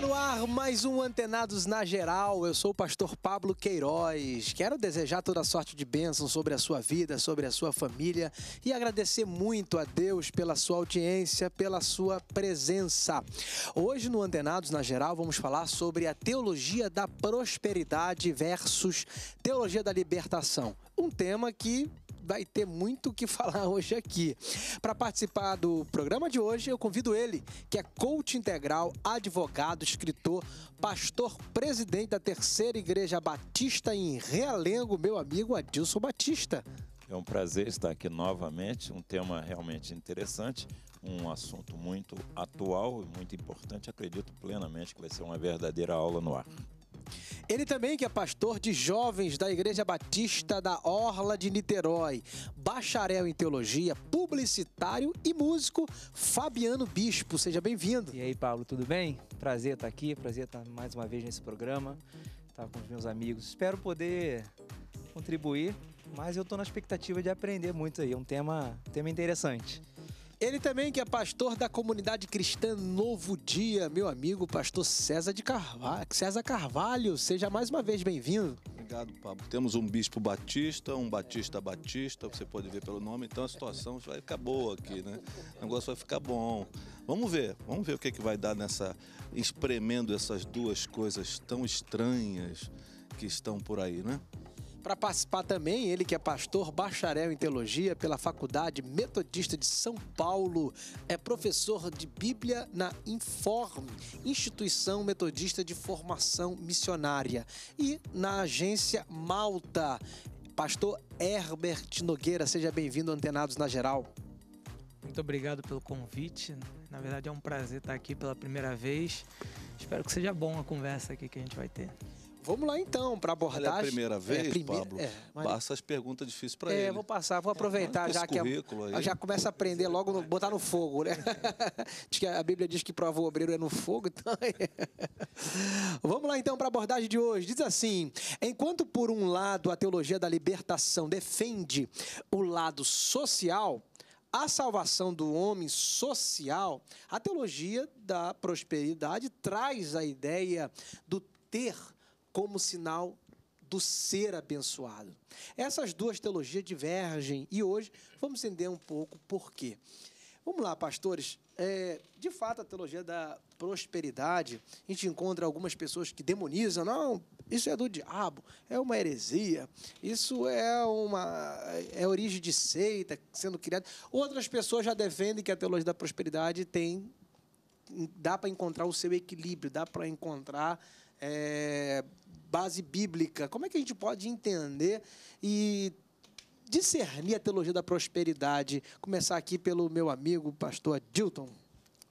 Tá no ar mais um Antenados na Geral. Eu sou o pastor Pablo Queiroz. Quero desejar toda sorte de bênção sobre a sua vida, sobre a sua família e agradecer muito a Deus pela sua audiência, pela sua presença. Hoje no Antenados na Geral vamos falar sobre a teologia da prosperidade versus teologia da libertação. Um tema que vai ter muito o que falar hoje aqui. Para participar do programa de hoje, eu convido ele, que é coach integral, advogado, escritor, pastor presidente da Terceira Igreja Batista em Realengo, meu amigo Adilson Batista. É um prazer estar aqui novamente, um tema realmente interessante, um assunto muito atual e muito importante. Acredito plenamente que vai ser uma verdadeira aula no ar. Ele também que é pastor de jovens da Igreja Batista da Orla de Niterói, bacharel em teologia, publicitário e músico Fabiano Bispo. Seja bem-vindo. E aí, Paulo, tudo bem? Prazer estar aqui, prazer estar mais uma vez nesse programa, estar com os meus amigos. Espero poder contribuir, mas eu estou na expectativa de aprender muito aí. É um tema, tema interessante. Ele também que é pastor da comunidade cristã Novo Dia, meu amigo, pastor César de Carvalho. César Carvalho, seja mais uma vez bem-vindo. Obrigado, Pablo. Temos um bispo batista, um batista batista, você pode ver pelo nome, então a situação vai ficar boa aqui, né? O negócio vai ficar bom. Vamos ver, vamos ver o que, é que vai dar nessa. espremendo essas duas coisas tão estranhas que estão por aí, né? Para participar também, ele que é pastor bacharel em teologia pela Faculdade Metodista de São Paulo, é professor de Bíblia na Inform, instituição metodista de formação missionária, e na agência Malta. Pastor Herbert Nogueira, seja bem-vindo Antenados na Geral. Muito obrigado pelo convite. Na verdade é um prazer estar aqui pela primeira vez. Espero que seja bom a conversa aqui que a gente vai ter. Vamos lá então para abordagem. é a primeira é, vez, é, primeira, Pablo. É, mas... Passa as perguntas difíceis para é, ele. É, vou passar, vou aproveitar é, já que é a, já começa a aprender logo, no, botar no fogo, né? diz que a Bíblia diz que prova o obreiro é no fogo, então. É. Vamos lá então para a abordagem de hoje. Diz assim: enquanto por um lado a teologia da libertação defende o lado social, a salvação do homem social, a teologia da prosperidade traz a ideia do ter como sinal do ser abençoado. Essas duas teologias divergem e hoje vamos entender um pouco por quê. Vamos lá, pastores. É, de fato, a teologia da prosperidade, a gente encontra algumas pessoas que demonizam, não, isso é do diabo, é uma heresia, isso é uma é origem de seita sendo criada. Outras pessoas já defendem que a teologia da prosperidade tem dá para encontrar o seu equilíbrio, dá para encontrar é, base bíblica. Como é que a gente pode entender e discernir a teologia da prosperidade? Começar aqui pelo meu amigo, pastor Adilton.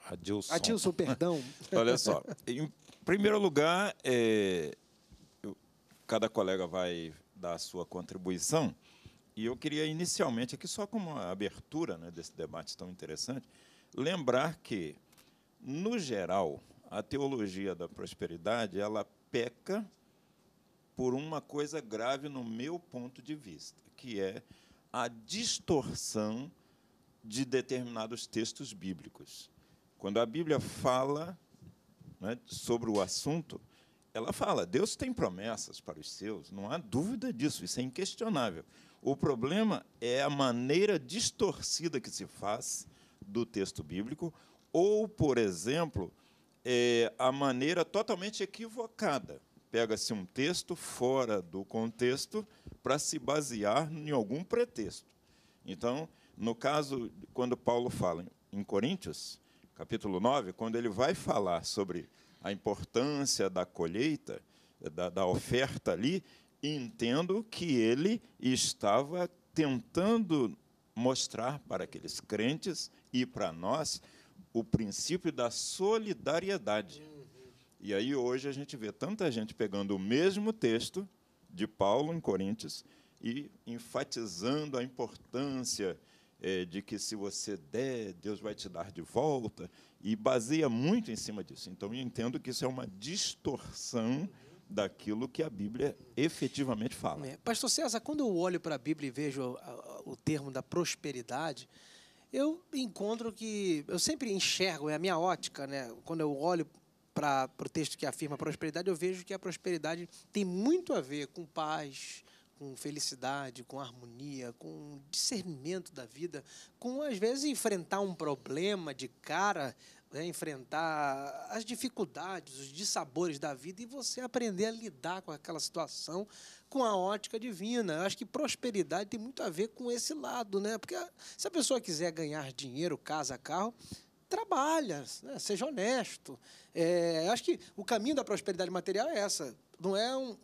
Adilson. Adilson, perdão. Olha só, em primeiro lugar, é, eu, cada colega vai dar a sua contribuição. E eu queria inicialmente, aqui só como uma abertura né, desse debate tão interessante, lembrar que no geral, a teologia da prosperidade ela peca por uma coisa grave no meu ponto de vista, que é a distorção de determinados textos bíblicos. Quando a Bíblia fala né, sobre o assunto, ela fala: Deus tem promessas para os seus, não há dúvida disso, isso é inquestionável. O problema é a maneira distorcida que se faz do texto bíblico ou, por exemplo, é, a maneira totalmente equivocada. Pega-se um texto fora do contexto para se basear em algum pretexto. Então, no caso, quando Paulo fala em Coríntios, capítulo 9, quando ele vai falar sobre a importância da colheita, da, da oferta ali, entendo que ele estava tentando mostrar para aqueles crentes e para nós o princípio da solidariedade. E aí hoje a gente vê tanta gente pegando o mesmo texto de Paulo em Coríntios e enfatizando a importância é, de que se você der, Deus vai te dar de volta, e baseia muito em cima disso. Então, eu entendo que isso é uma distorção daquilo que a Bíblia efetivamente fala. É. Pastor César, quando eu olho para a Bíblia e vejo o termo da prosperidade, eu encontro que. Eu sempre enxergo, é a minha ótica, né? Quando eu olho para o texto que afirma prosperidade, eu vejo que a prosperidade tem muito a ver com paz, com felicidade, com harmonia, com discernimento da vida, com às vezes enfrentar um problema de cara né, enfrentar as dificuldades, os dissabores da vida e você aprender a lidar com aquela situação com a ótica divina. Eu acho que prosperidade tem muito a ver com esse lado, né? Porque se a pessoa quiser ganhar dinheiro, casa, carro, trabalha, né? seja honesto. É, acho que o caminho da prosperidade material é essa não é um,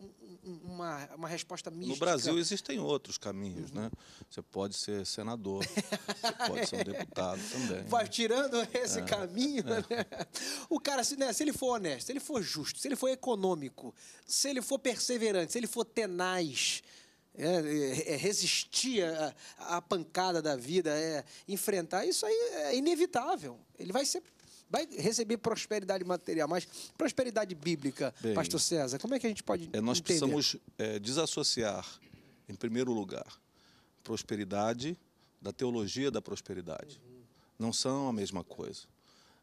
uma, uma resposta mística. No Brasil existem outros caminhos, uhum. né? Você pode ser senador, você pode ser um deputado também. Vai né? tirando esse é. caminho, é. né? O cara, se, né, se ele for honesto, se ele for justo, se ele for econômico, se ele for perseverante, se ele for tenaz, é, é, é resistir à pancada da vida, é, enfrentar, isso aí é inevitável. Ele vai ser vai receber prosperidade material, mas prosperidade bíblica, Bem, Pastor César, como é que a gente pode. É, nós entender? precisamos é, desassociar, em primeiro lugar, prosperidade da teologia da prosperidade. Não são a mesma coisa.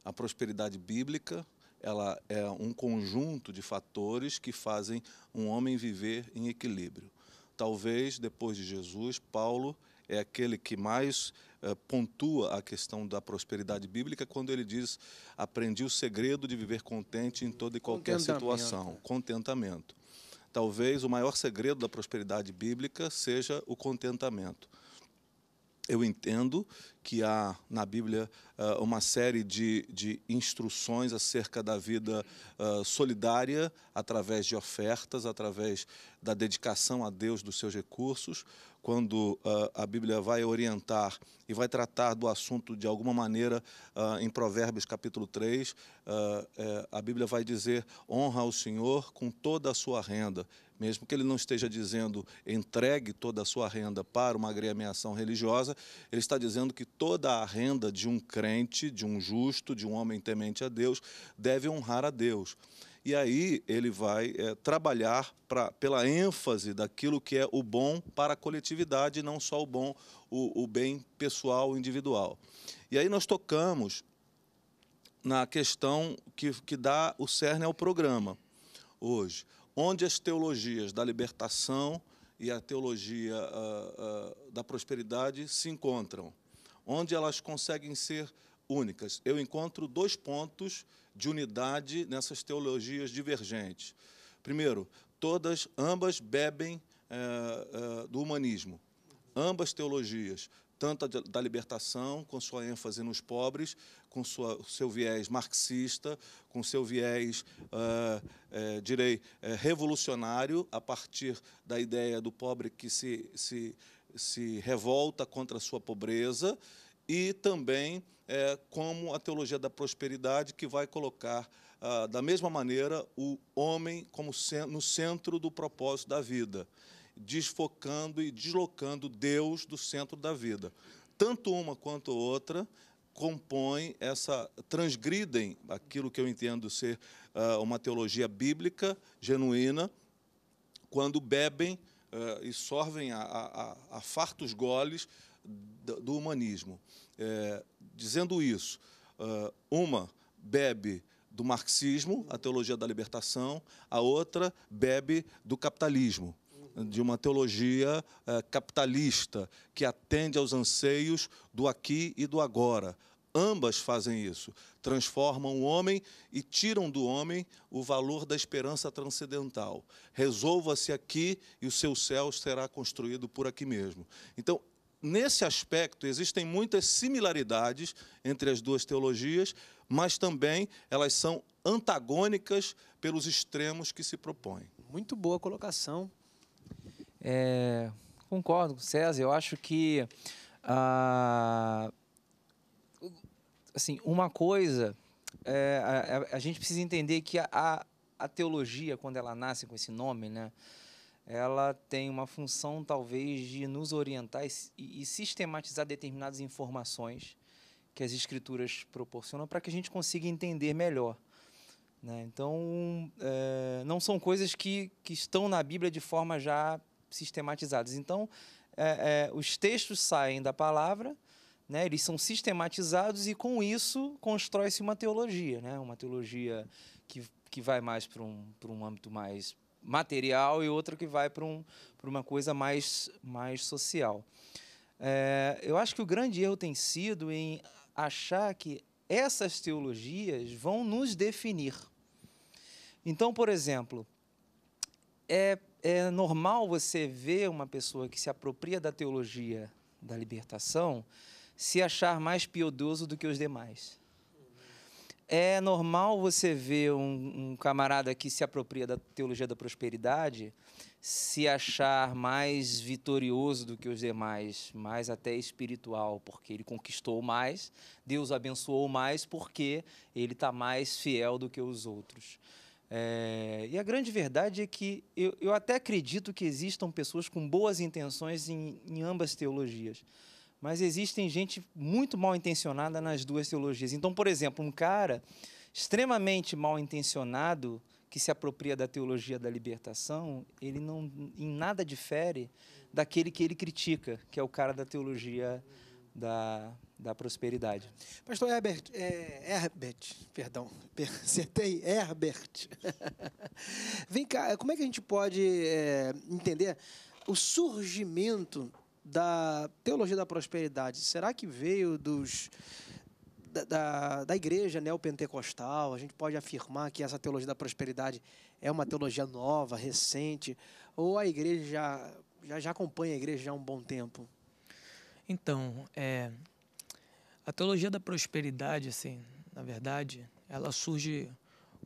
A prosperidade bíblica ela é um conjunto de fatores que fazem um homem viver em equilíbrio. Talvez depois de Jesus, Paulo é aquele que mais eh, pontua a questão da prosperidade bíblica quando ele diz: Aprendi o segredo de viver contente em toda e qualquer situação. Contentamento. Talvez o maior segredo da prosperidade bíblica seja o contentamento. Eu entendo que há na Bíblia eh, uma série de, de instruções acerca da vida eh, solidária, através de ofertas, através da dedicação a Deus dos seus recursos, quando uh, a Bíblia vai orientar e vai tratar do assunto de alguma maneira, uh, em Provérbios capítulo 3, uh, ah, é, a Bíblia vai dizer: honra o Senhor com toda a sua renda. Mesmo que ele não esteja dizendo entregue toda a sua renda para uma agremiação religiosa, ele está dizendo que toda a renda de um crente, de um justo, de um homem temente a Deus, deve honrar a Deus. E aí ele vai é, trabalhar pra, pela ênfase daquilo que é o bom para a coletividade, não só o bom, o, o bem pessoal, individual. E aí nós tocamos na questão que, que dá o cerne ao programa hoje. Onde as teologias da libertação e a teologia uh, uh, da prosperidade se encontram? Onde elas conseguem ser únicas? Eu encontro dois pontos de unidade nessas teologias divergentes. Primeiro, todas, ambas bebem é, é, do humanismo. Ambas teologias, tanto a da libertação, com sua ênfase nos pobres, com sua, seu viés marxista, com seu viés, é, direi, é, revolucionário, a partir da ideia do pobre que se, se, se revolta contra a sua pobreza, e também é, como a teologia da prosperidade, que vai colocar, ah, da mesma maneira, o homem como no centro do propósito da vida, desfocando e deslocando Deus do centro da vida. Tanto uma quanto outra compõem essa transgridem aquilo que eu entendo ser ah, uma teologia bíblica genuína quando bebem ah, e sorvem a, a, a fartos goles do humanismo. É, dizendo isso, é, uma bebe do marxismo, a teologia da libertação, a outra bebe do capitalismo, de uma teologia é, capitalista que atende aos anseios do aqui e do agora. Ambas fazem isso, transformam o homem e tiram do homem o valor da esperança transcendental. Resolva-se aqui e o seu céu será construído por aqui mesmo. Então, nesse aspecto, existem muitas similaridades entre as duas teologias, mas também elas são antagônicas pelos extremos que se propõem. Muito boa colocação. É, concordo com César. Eu acho que ah, assim, uma coisa é, a, a, gente precisa entender que a, a, a teologia, quando ela nasce com esse nome, né, ela tem uma função talvez de nos orientar e, e sistematizar determinadas informações que as escrituras proporcionam para que a gente consiga entender melhor. Né? Então, é, não são coisas que, que estão na Bíblia de forma já sistematizadas. Então, é, é, os textos saem da palavra, né? eles são sistematizados e, com isso, constrói-se uma teologia, né? uma teologia que, que vai mais para um, um âmbito mais material e outra que vai para um, uma coisa mais, mais social. É, eu acho que o grande erro tem sido em achar que essas teologias vão nos definir. Então, por exemplo, é, é normal você ver uma pessoa que se apropria da teologia da libertação se achar mais piedoso do que os demais. É normal você ver um, um camarada que se apropria da teologia da prosperidade se achar mais vitorioso do que os demais, mais até espiritual, porque ele conquistou mais, Deus abençoou mais, porque ele está mais fiel do que os outros. É, e a grande verdade é que eu, eu, até acredito que existam pessoas com boas intenções em, em ambas teologias mas existem gente muito mal intencionada nas duas teologias. Então, por exemplo, um cara extremamente mal intencionado que se apropria da teologia da libertação, ele não em nada difere daquele que ele critica, que é o cara da teologia da, da prosperidade. Pastor Herbert, é, Herbert, perdão, acertei, Herbert. Vem cá, como é que a gente pode é, entender o surgimento da teologia da prosperidade, será que veio dos da, da, da igreja neopentecostal? A gente pode afirmar que essa teologia da prosperidade é uma teologia nova, recente? Ou a igreja já, já, já acompanha a igreja há um bom tempo? Então, é, a teologia da prosperidade, assim, na verdade, ela surge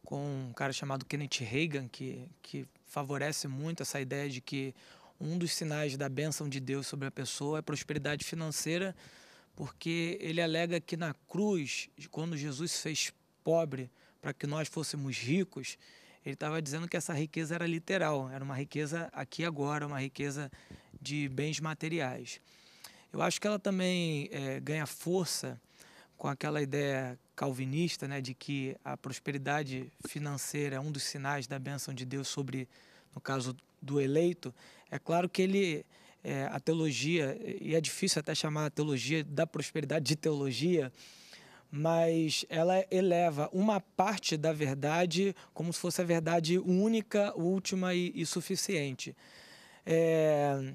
com um cara chamado Kenneth Reagan, que, que favorece muito essa ideia de que um dos sinais da bênção de Deus sobre a pessoa é prosperidade financeira, porque ele alega que na cruz, quando Jesus fez pobre para que nós fôssemos ricos, ele estava dizendo que essa riqueza era literal, era uma riqueza aqui e agora, uma riqueza de bens materiais. Eu acho que ela também é, ganha força com aquela ideia calvinista né, de que a prosperidade financeira é um dos sinais da bênção de Deus sobre a no caso do eleito, é claro que ele é, a teologia, e é difícil até chamar a teologia da prosperidade de teologia, mas ela eleva uma parte da verdade como se fosse a verdade única, última e, e suficiente. É,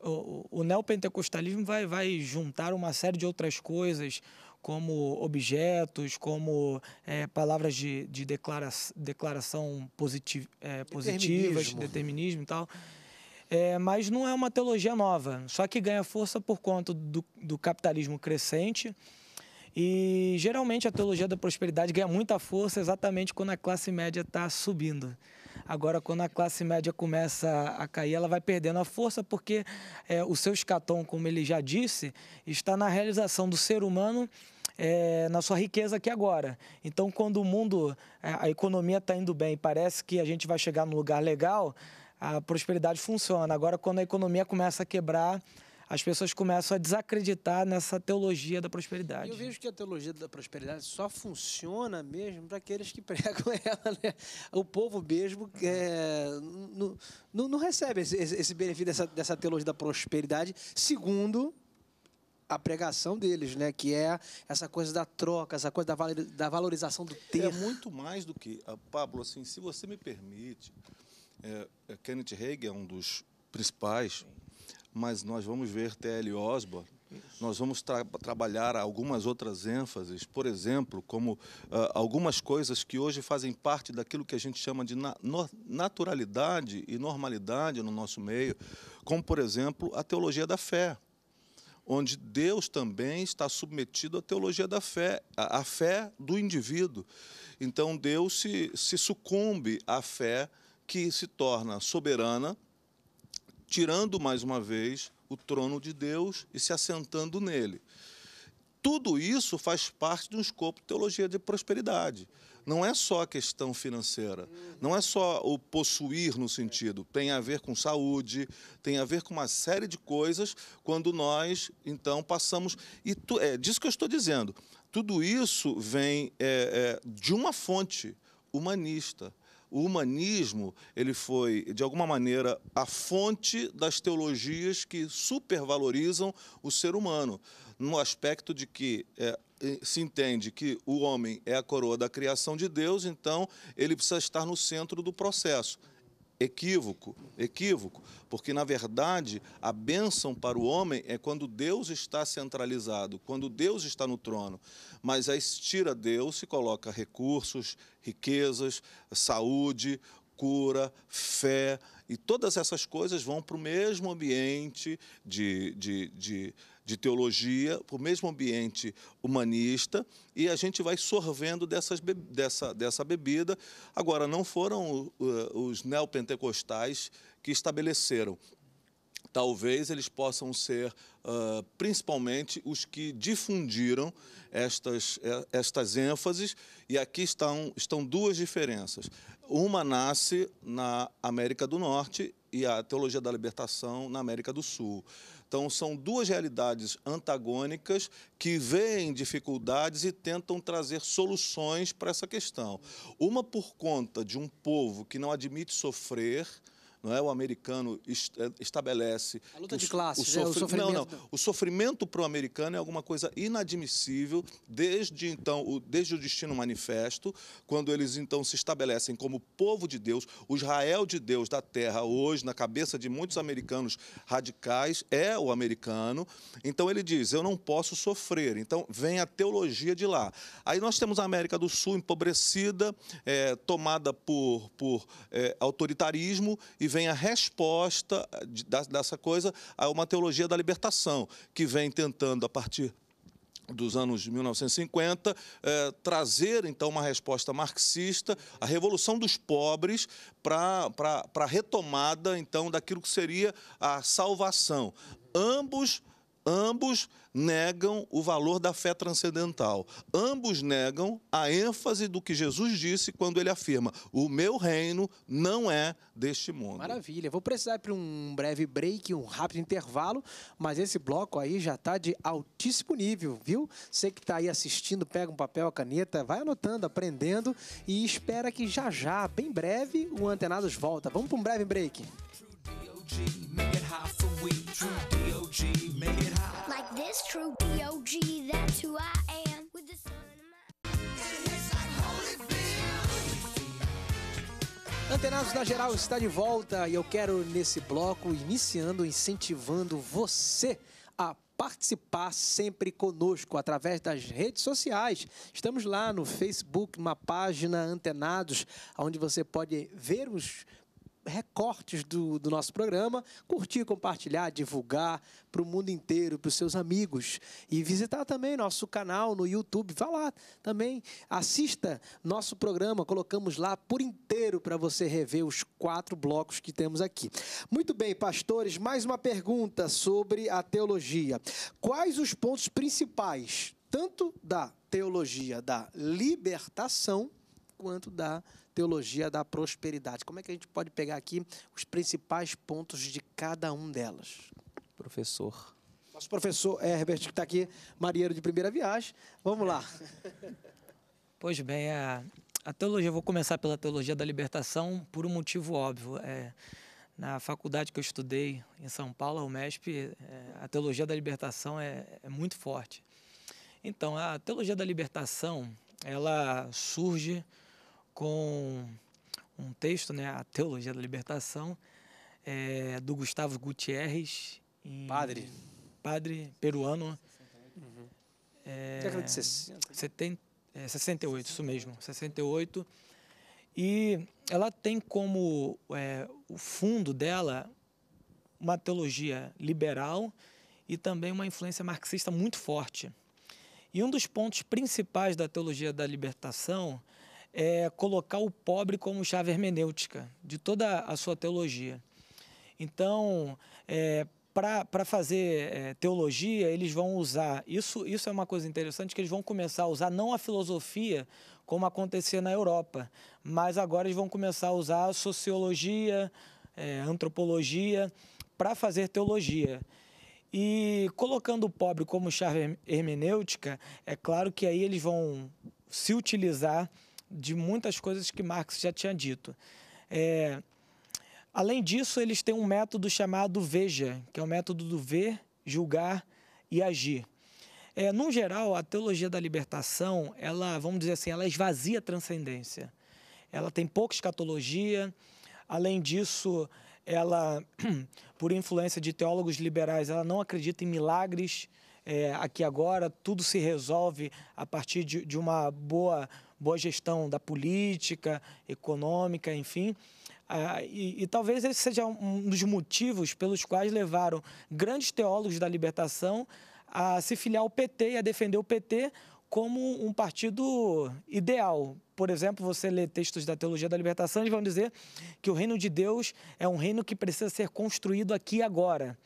o, o neopentecostalismo vai, vai juntar uma série de outras coisas, como objetos, como é, palavras de, de declara declaração positiv é, positivas, determinismo. determinismo e tal. É, mas não é uma teologia nova, só que ganha força por conta do, do, capitalismo crescente. E geralmente a teologia da prosperidade ganha muita força exatamente quando a classe média está subindo. Agora, quando a classe média começa a cair, ela vai perdendo a força porque é, o seu escatom, como ele já disse, está na realização do ser humano é, na sua riqueza aqui agora. Então, quando o mundo, é, a economia está indo bem, parece que a gente vai chegar num lugar legal, a prosperidade funciona. Agora, quando a economia começa a quebrar, as pessoas começam a desacreditar nessa teologia da prosperidade. Eu vejo que a teologia da prosperidade só funciona mesmo para aqueles que pregam ela, né? O povo mesmo é, não, não, não, recebe esse, esse benefício dessa, dessa, teologia da prosperidade, segundo a pregação deles, né? Que é essa coisa da troca, essa coisa da valorização do ter. É muito mais do que, ah, Pablo, assim, se você me permite, é, é Kenneth Haig é um dos principais, mas nós vamos ver T.L. Osborne, nós vamos tra trabalhar algumas outras ênfases, por exemplo, como uh, algumas coisas que hoje fazem parte daquilo que a gente chama de na naturalidade e normalidade no nosso meio, como, por exemplo, a teologia da fé onde Deus também está submetido à teologia da fé, à fé do indivíduo. Então Deus se, se sucumbe à fé que se torna soberana, tirando mais uma vez o trono de Deus e se assentando nele tudo isso faz parte de um escopo de teologia de prosperidade. Não é só a questão financeira, não é só o possuir no sentido, tem a ver com saúde, tem a ver com uma série de coisas quando nós, então, passamos. E tu, é disso que eu estou dizendo. Tudo isso vem é, é, de uma fonte humanista. O humanismo ele foi, de alguma maneira, a fonte das teologias que supervalorizam o ser humano no aspecto de que é, se entende que o homem é a coroa da criação de Deus, então ele precisa estar no centro do processo. Equívoco, equívoco, porque na verdade a bênção para o homem é quando Deus está centralizado, quando Deus está no trono. Mas aí se tira Deus, se coloca recursos, riquezas, saúde, cura, fé, e todas essas coisas vão para o mesmo ambiente de, de, de de teologia, para o mesmo ambiente humanista, e a gente vai sorvendo dessas, dessa, dessa bebida. Agora, não foram uh, os neopentecostais que estabeleceram. Talvez eles possam ser uh, principalmente os que difundiram estas, eh, estas ênfases, e aqui estão, estão duas diferenças. Uma nasce na América do Norte e a teologia da libertação na América do Sul. Então, são duas realidades antagônicas que veem dificuldades e tentam trazer soluções para essa questão. Uma por conta de um povo que não admite sofrer, não é? O americano é, estabelece. A luta de o, classes, o, sofr... é, o sofrimento. Não, não. O sofrimento para o americano é alguma coisa inadmissível desde então, o, desde o Destino Manifesto, quando eles então se estabelecem como povo de Deus, o Israel de Deus da terra hoje, na cabeça de muitos americanos radicais, é o americano. Então ele diz: Eu não posso sofrer. Então vem a teologia de lá. Aí nós temos a América do Sul empobrecida, é, tomada por, por é, autoritarismo e vem a resposta eh, dessa coisa a uma teologia da libertação, que vem tentando, a partir dos anos 1950, eh, trazer então uma resposta marxista, a revolução dos pobres para a retomada então daquilo que seria a salvação. Ambos Ambos negam o valor da fé transcendental. Ambos negam a ênfase do que Jesus disse quando ele afirma: O meu reino não é deste mundo. Maravilha. Vou precisar para um breve break, um rápido intervalo, mas esse bloco aí já está de altíssimo nível, viu? Você que está aí assistindo, pega um papel, a caneta, vai anotando, aprendendo e espera que já já, bem breve, o Antenados volta. Vamos para um breve break. True make it hot. Like this true that's who I am. With the sun in my... Antenados da Geral está de volta e eu quero, nesse bloco, iniciando, incentivando você a participar sempre conosco através das redes sociais. Estamos lá no Facebook, uma página Antenados, onde você pode ver os recortes do, do, nosso programa, curtir, compartilhar, divulgar para o mundo inteiro, para os seus amigos. E visitar também nosso canal no YouTube. Vá lá também, assista nosso programa. Colocamos lá por inteiro para você rever os quatro blocos que temos aqui. Muito bem, pastores, mais uma pergunta sobre a teologia. Quais os pontos principais, tanto da teologia da libertação, quanto da teologia da prosperidade. Como é que a gente pode pegar aqui os principais pontos de cada um delas? Professor. Nosso professor é, Herbert, que está aqui, marinheiro de primeira viagem. Vamos lá. Pois bem, a, a teologia, vou começar pela teologia da libertação por um motivo óbvio. É, na faculdade que eu estudei em São Paulo, a UMESP, é, a teologia da libertação é, é, muito forte. Então, a teologia da libertação, ela surge com um texto, né, a Teologia da Libertação, é, do Gustavo Gutierrez. padre. Padre peruano. Uhum. É, Década de 60. 70, é, 68, isso mesmo, 68. E ela tem como é, o fundo dela uma teologia liberal e também uma influência marxista muito forte. E um dos pontos principais da teologia da libertação é colocar o pobre como chave hermenêutica de toda a sua teologia. Então, é, para fazer é, teologia, eles vão usar. Isso, isso é uma coisa interessante, que eles vão começar a usar não a filosofia, como acontecia na Europa, mas agora eles vão começar a usar a sociologia, é, antropologia, para fazer teologia. E colocando o pobre como chave hermenêutica, é claro que aí eles vão se utilizar de muitas coisas que Marx já tinha dito. É, além disso, eles têm um método chamado Veja, que é o método do ver, julgar e agir. É, geral, a teologia da libertação, ela, vamos dizer assim, ela esvazia a transcendência. Ela tem pouca escatologia. Além disso, ela, por influência de teólogos liberais, ela não acredita em milagres. É, aqui agora tudo se resolve a partir de, de uma boa boa gestão da política, econômica, enfim. Ah, e, e, talvez esse seja um dos motivos pelos quais levaram grandes teólogos da libertação a se filiar ao PT e a defender o PT como um partido ideal. Por exemplo, você lê textos da Teologia da Libertação, eles vão dizer que o reino de Deus é um reino que precisa ser construído aqui e agora.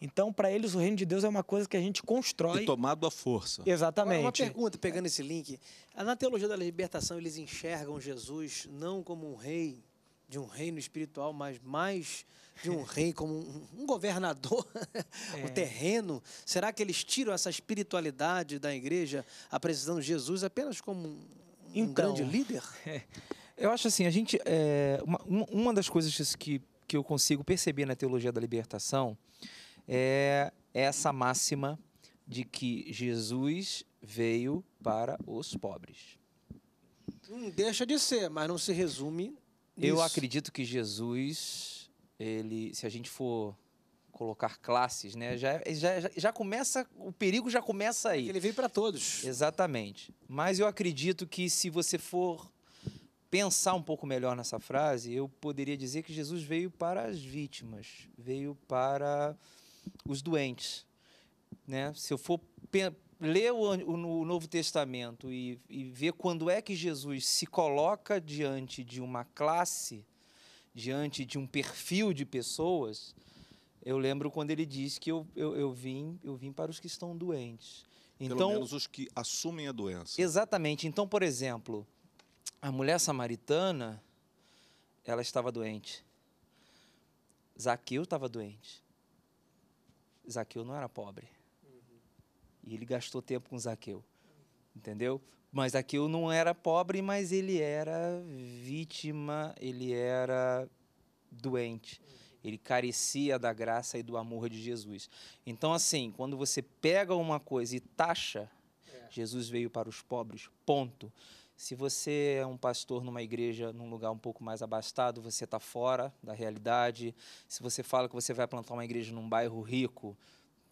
Então, para eles, o reino de Deus é uma coisa que a gente constrói. E tomado à força. Exatamente. Agora, uma pergunta, pegando esse link. Na teologia da libertação, eles enxergam Jesus não como um rei de um reino espiritual, mas mais de um rei como um, governador, é. o terreno? Será que eles tiram essa espiritualidade da igreja apresentando Jesus apenas como um, então, grande líder? É. Eu acho assim, a gente é, uma, uma das coisas que, que eu consigo perceber na teologia da libertação é, é essa máxima de que Jesus veio para os pobres. Hum, deixa de ser, mas não se resume. Nisso. Eu acredito que Jesus, ele, se a gente for colocar classes, né, já, já, já começa o perigo já começa aí. Ele veio para todos. Exatamente. Mas eu acredito que se você for pensar um pouco melhor nessa frase, eu poderia dizer que Jesus veio para as vítimas, veio para os doentes. Né? Se eu for ler o, o, o Novo Testamento e, e ver quando é que Jesus se coloca diante de uma classe, diante de um perfil de pessoas, eu lembro quando ele diz que eu, eu, eu vim, eu vim para os que estão doentes. Então, Pelo menos os que assumem a doença. Exatamente. Então, por exemplo, a mulher samaritana, ela estava doente. Zaqueu estava doente. Zaqueu não era pobre. E ele gastou tempo com Zaqueu. Entendeu? Mas Zaqueu não era pobre, mas ele era vítima, ele era doente. Ele carecia da graça e do amor de Jesus. Então, assim, quando você pega uma coisa e taxa, é. Jesus veio para os pobres, ponto. Se você é um pastor numa igreja, num lugar um pouco mais abastado, você está fora da realidade. Se você fala que você vai plantar uma igreja num bairro rico,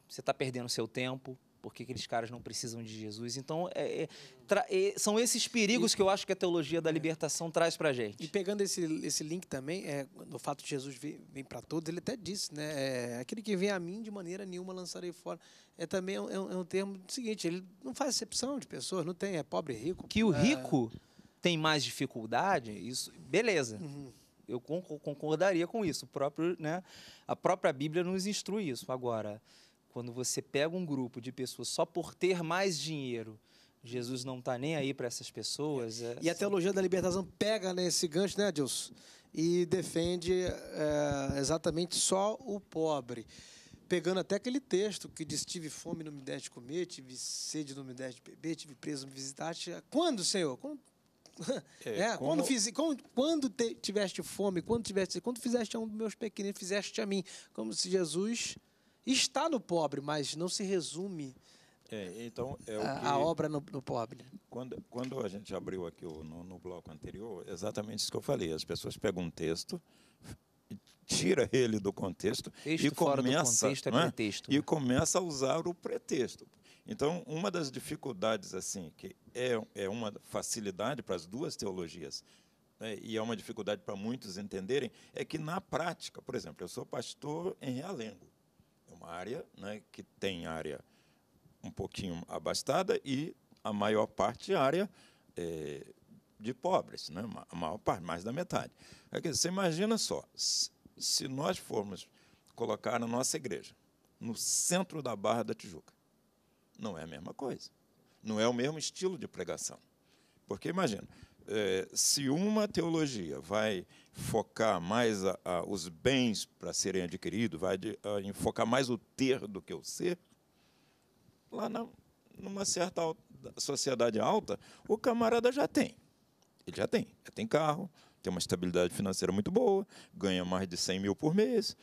você está perdendo seu tempo, porque aqueles caras não precisam de Jesus. Então, é, é, é, são esses perigos e, que eu acho que a teologia da é. libertação traz para gente. E pegando esse, esse link também, é, no fato de Jesus vir, vir para todos, ele até disse, né? É, aquele que vem a mim, de maneira nenhuma lançarei fora. É também um, é um, termo seguinte, ele não faz exceção de pessoas, não tem, é pobre, rico. Que o rico tem mais dificuldade, isso, beleza. Uhum. Eu concordaria com isso. O próprio, né, a própria Bíblia nos instrui isso. Agora, quando você pega um grupo de pessoas só por ter mais dinheiro, Jesus não está nem aí para essas pessoas. É, e a teologia da libertação pega nesse gancho, né, Deus, E defende é, exatamente só o pobre. Pegando até aquele texto que diz: Tive fome, não me deste comer, tive sede, não me deste beber, tive preso, não me visitaste. Quando, Senhor? Quando, é, é, como... quando, fiz, quando, quando te, tiveste fome, quando tiveste, quando fizeste a um dos meus pequeninos, fizeste a mim. Como se Jesus está no pobre, mas não se resume é, então é que, a, obra no, no pobre. Quando, quando a gente abriu aqui o, no, no bloco anterior, exatamente isso que eu falei. As pessoas pegam um texto, tira ele do contexto texto e começa contexto é, é? e né? começa a usar o pretexto. Então, uma das dificuldades assim que é, é uma facilidade para as duas teologias né? e é uma dificuldade para muitos entenderem é que na prática, por exemplo, eu sou pastor em Realengo uma área né, que tem área um pouquinho abastada e a maior parte área é, de pobres, né? a maior parte, mais da metade. É que, você imagina só, se nós formos colocar a nossa igreja no centro da Barra da Tijuca, não é a mesma coisa, não é o mesmo estilo de pregação. Porque imagina, é, se uma teologia vai focar mais a, a, os bens para serem adquiridos, vai de, a, focar mais o ter do que o ser, lá na, numa certa alta, sociedade alta, o camarada já tem. Ele já tem. Já tem carro, tem uma estabilidade financeira muito boa, ganha mais de 100 mil por mês,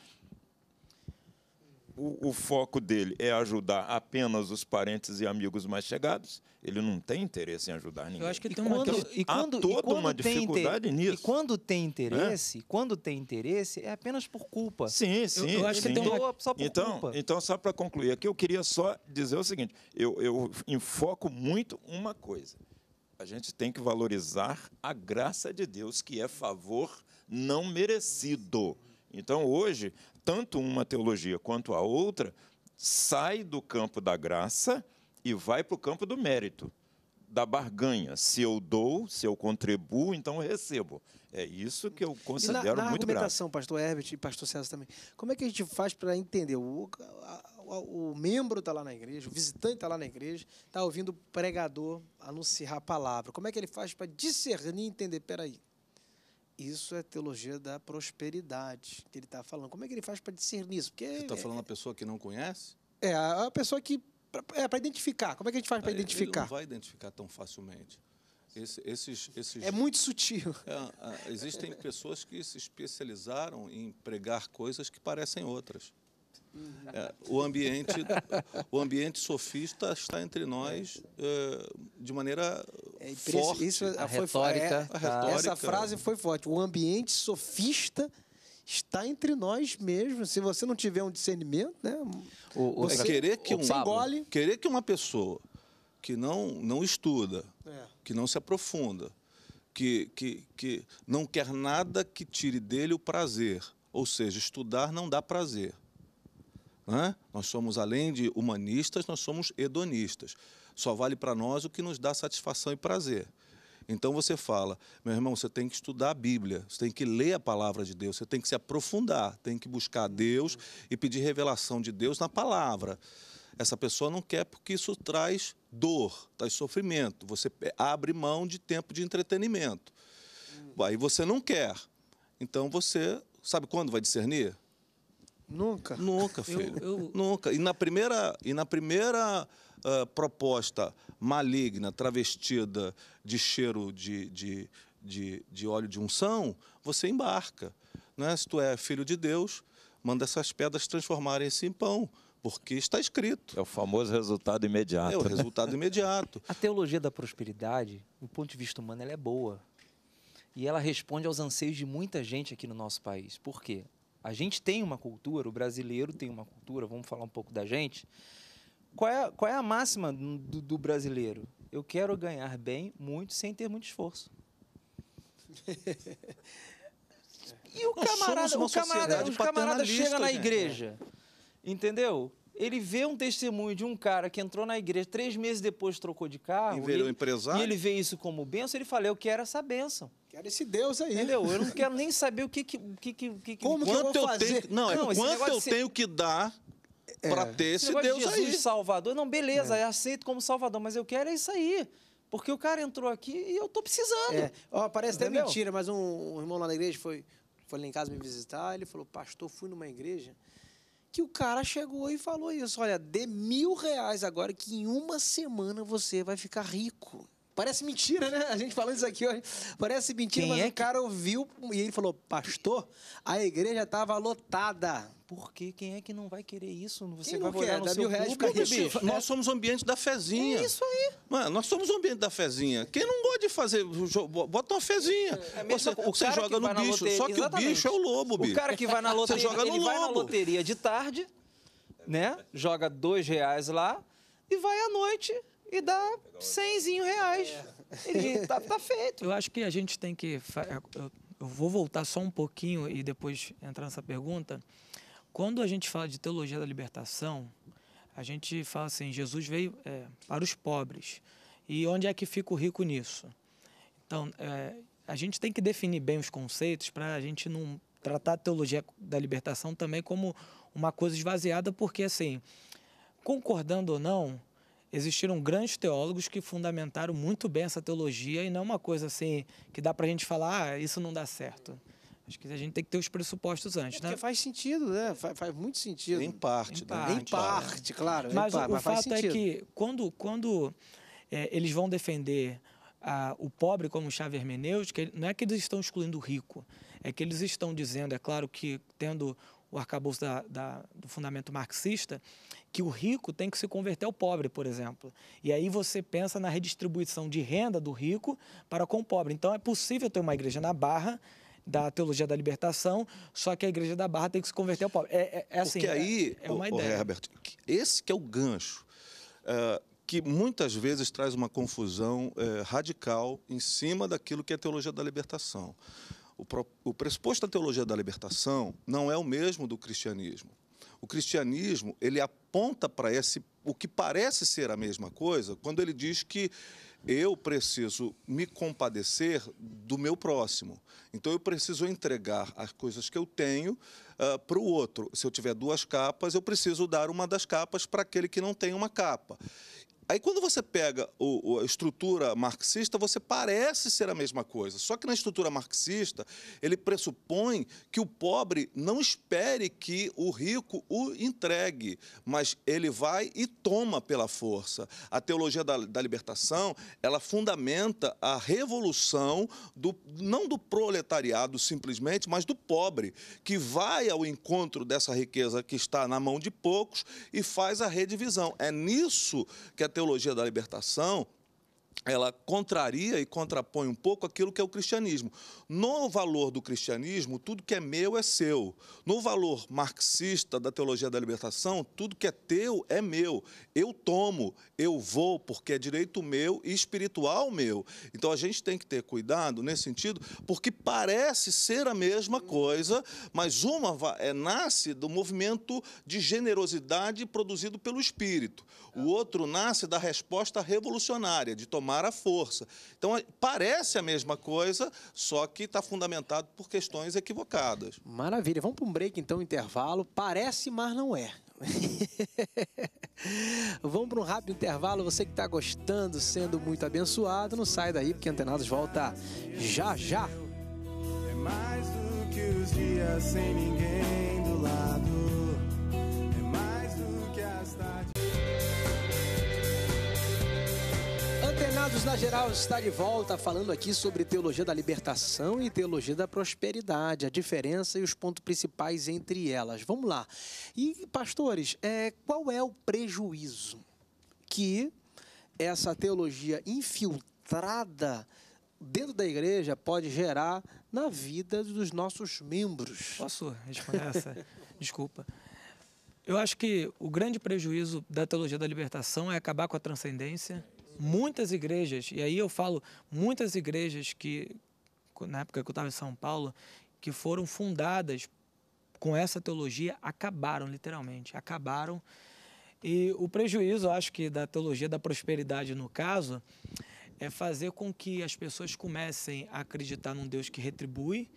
o, o, foco dele é ajudar apenas os parentes e amigos mais chegados, ele não tem interesse em ajudar ninguém. Eu acho que tem uma quando, e quando, Há toda e uma dificuldade inter... nisso. E quando tem né? interesse, é? quando tem interesse, é apenas por culpa. Sim, sim. Eu, eu acho sim. que tem uma... só por então, culpa. Então, só para concluir aqui, eu queria só dizer o seguinte: eu, eu enfoco muito uma coisa. A gente tem que valorizar a graça de Deus, que é favor não merecido. Então, hoje, tanto uma teologia quanto a outra sai do campo da graça e vai para o campo do mérito, da barganha. Se eu dou, se eu contribuo, então eu recebo. É isso que eu considero e na, na muito grave. argumentação, pastor Herbert e pastor César também, como é que a gente faz para entender? O, a, o membro está lá na igreja, o visitante está lá na igreja, está ouvindo o pregador anunciar a palavra. Como é que ele faz para discernir e entender? Peraí, isso é teologia da prosperidade que ele está falando. Como é que ele faz para discernir isso? Porque Você está é, falando é a pessoa que não conhece? É, a pessoa que. É, para identificar. Como é que a gente faz para ah, identificar? Ele não vai identificar tão facilmente. Esse, esses, esses, é muito sutil. É, ah, existem pessoas que se especializaram em pregar coisas que parecem outras. É, o, ambiente, o ambiente sofista está entre nós é, de maneira é forte, isso é, a foi, retórica, é, tá? é Essa frase foi forte. O ambiente sofista está entre nós mesmo. Se você não tiver um discernimento, né? O, você, querer que um engole... querer que uma pessoa que não não estuda, é. que não se aprofunda, que, que, que não quer nada que tire dele o prazer, ou seja, estudar não dá prazer. Né? Nós somos além de humanistas, nós somos hedonistas só vale para nós o que nos dá satisfação e prazer. Então você fala, meu irmão, você tem que estudar a Bíblia, você tem que ler a palavra de Deus, você tem que se aprofundar, tem que buscar Deus e pedir revelação de Deus na palavra. Essa pessoa não quer porque isso traz dor, traz sofrimento. Você abre mão de tempo de entretenimento. Hum. Aí você não quer. Então você sabe quando vai discernir? Nunca. Nunca, filho. Eu, eu... Nunca. E na primeira, e na primeira uh, proposta maligna, travestida de cheiro de, de, de, de óleo de unção, você embarca. Né? Se tu é filho de Deus, manda essas pedras transformarem-se em pão porque está escrito. É o famoso resultado imediato. É o né? resultado imediato. A teologia da prosperidade, do ponto de vista humano, ela é boa. E ela responde aos anseios de muita gente aqui no nosso país. Por quê? A gente tem uma cultura, o brasileiro tem uma cultura, vamos falar um pouco da gente, qual é, qual é a máxima do, do brasileiro? Eu quero ganhar bem, muito, sem ter muito esforço. E o camarada, o camarada, o camarada chega na igreja, né? entendeu? Ele vê um testemunho de um cara que entrou na igreja três meses depois trocou de carro. E ele, empresário. E ele vê isso como benção, ele fala: Eu quero essa benção. Quero esse Deus aí. Entendeu? Eu não quero nem saber o que. que, que, que, que Como que eu, eu tenho. Não, não é quanto eu ser... tenho que dar é. para ter esse, esse Deus de Jesus aí. Salvador, não, beleza, é. é. aceito como Salvador, mas eu quero é isso aí. Porque o cara entrou aqui e eu tô precisando. É. Oh, parece Entendeu? até mentira, mas um, um, irmão lá na igreja foi, foi lá em casa me visitar, ele falou, pastor, fui numa igreja que o cara chegou e falou isso, olha, dê mil reais agora que em uma semana você vai ficar rico. Parece mentira, né? A gente falando isso aqui hoje. Parece mentira, Quem mas é o cara que... ouviu e ele falou: Pastor, a igreja estava lotada. Por quê? Quem é que não vai querer isso? Você Quem vai quer? no seu reais público, bicho. Nós somos o ambiente da fezinha. É isso aí. Mano, nós somos o ambiente da fezinha. Quem não gosta de fazer... Bota uma fezinha. É, é você, você joga no bicho. Loteria, só que exatamente. o bicho é o lobo, bicho. O cara que vai na loteria, joga ele vai lobo. na loteria de tarde, né? Joga dois reais lá e vai à noite e dá cenzinho reais. É. E tá, tá, feito. Eu acho que a gente tem que. Eu vou voltar só um pouquinho e depois entrar nessa pergunta. Quando a gente fala de teologia da libertação, a gente fala assim: Jesus veio é, para os pobres. E onde é que fica o rico nisso? Então, é, a gente tem que definir bem os conceitos para a gente não tratar a teologia da libertação também como uma coisa esvaziada, porque assim, concordando ou não, existiram grandes teólogos que fundamentaram muito bem essa teologia e não é uma coisa assim que dá para a gente falar, ah, isso não dá certo. Acho que a gente tem que ter os pressupostos antes, é né? Porque faz sentido, né? Faz, faz muito sentido. Em parte, em né? parte, né? Em parte, claro. Mas, em parte, o, mas o fato é sentido. é que quando, quando é, eles vão defender a, o pobre como chave hermenêutica, não é que eles estão excluindo o rico, é que eles estão dizendo, é claro que tendo o arcabouço da, da, do fundamento marxista, que o rico tem que se converter ao pobre, por exemplo. E aí você pensa na redistribuição de renda do rico para com o pobre. Então é possível ter uma igreja na Barra da teologia da libertação, só que a igreja da Barra tem que se converter ao pobre. É, é, é assim. Porque é, aí, é, é uma ideia. Herbert, esse que é o gancho. Uh, que muitas vezes traz uma confusão eh, radical em cima daquilo que é a teologia da libertação. O, pressuposto da teologia da libertação não é o mesmo do cristianismo. O cristianismo ele aponta para esse o que parece ser a mesma coisa quando ele diz que eu preciso me compadecer do meu próximo. Então eu preciso entregar as coisas que eu tenho uh, para o outro. Se eu tiver duas capas, eu preciso dar uma das capas para aquele que não tem uma capa. Aí quando você pega o, a estrutura marxista, você parece ser a mesma coisa. Só que na estrutura marxista, ele pressupõe que o pobre não espere que o rico o entregue, mas ele vai e toma pela força. A teologia da, da libertação, ela fundamenta a revolução do, não do proletariado simplesmente, mas do pobre, que vai ao encontro dessa riqueza que está na mão de poucos e faz a redivisão. É nisso que a teologia teologia da libertação ela contraria e contrapõe um pouco aquilo que é o cristianismo. No valor do cristianismo, tudo que é meu é seu. No valor marxista da teologia da libertação, tudo que é teu é meu. Eu tomo, eu vou, porque é direito meu e espiritual meu. Então a gente tem que ter cuidado nesse sentido, porque parece ser a mesma coisa, mas uma é, nasce do movimento de generosidade produzido pelo espírito. O outro nasce da resposta revolucionária, de tomar tomar a força. Então, parece a mesma coisa, só que está fundamentado por questões equivocadas. Maravilha. Vamos para um break, então, intervalo. Parece, mas não é. Vamos para um rápido intervalo. Você que está gostando, sendo muito abençoado, não sai daí, porque Antenados volta já já. É mais do que os dias sem ninguém do lado. Reinados na Geral está de volta falando aqui sobre teologia da libertação e teologia da prosperidade, a diferença e os pontos principais entre elas. Vamos lá. E, pastores, é, qual é o prejuízo que essa teologia infiltrada dentro da igreja pode gerar na vida dos nossos membros? Posso responder essa? Desculpa. Eu acho que o grande prejuízo da teologia da libertação é acabar com a transcendência muitas igrejas, e aí eu falo muitas igrejas que, na época que eu estava em São Paulo, que foram fundadas com essa teologia, acabaram, literalmente, acabaram. E o prejuízo, acho que, da teologia da prosperidade, no caso, é fazer com que as pessoas comecem a acreditar num Deus que retribui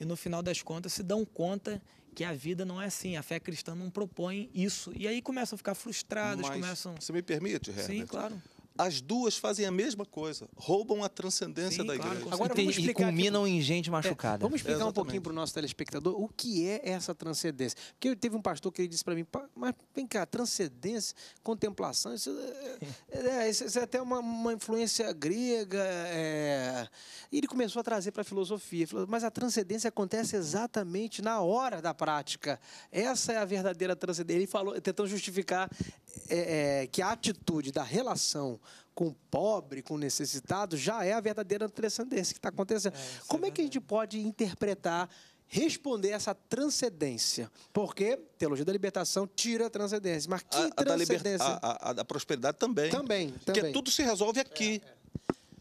e no final das contas se dão conta que a vida não é assim, a fé cristã não propõe isso. E aí começam a ficar frustradas, Mas começam. Você me permite, Herbert? Sim, claro. As duas fazem a mesma coisa, roubam a transcendência Sim, da igreja. Claro, Agora vamos explicar e culminam aqui, em gente machucada. É, vamos explicar Exatamente. um pouquinho para o nosso telespectador o que é essa transcendência. Porque teve um pastor que ele disse para mim, mas vem cá, transcendência, contemplação, isso é, é, é, isso é até uma, uma, influência grega. É. E ele começou a trazer para a filosofia, mas a transcendência acontece exatamente na hora da prática. Essa é a verdadeira transcendência. Ele falou, tentando justificar é, que a atitude da relação com o pobre, com o necessitado, já é a verdadeira transcendência que está acontecendo. É, é Como é, é que a gente pode interpretar, responder essa transcendência? Porque teologia da libertação tira a transcendência. Mas que a, transcendência? A da, liber... a, a, a, da prosperidade também. Também, também. Porque tudo se resolve aqui. É, é.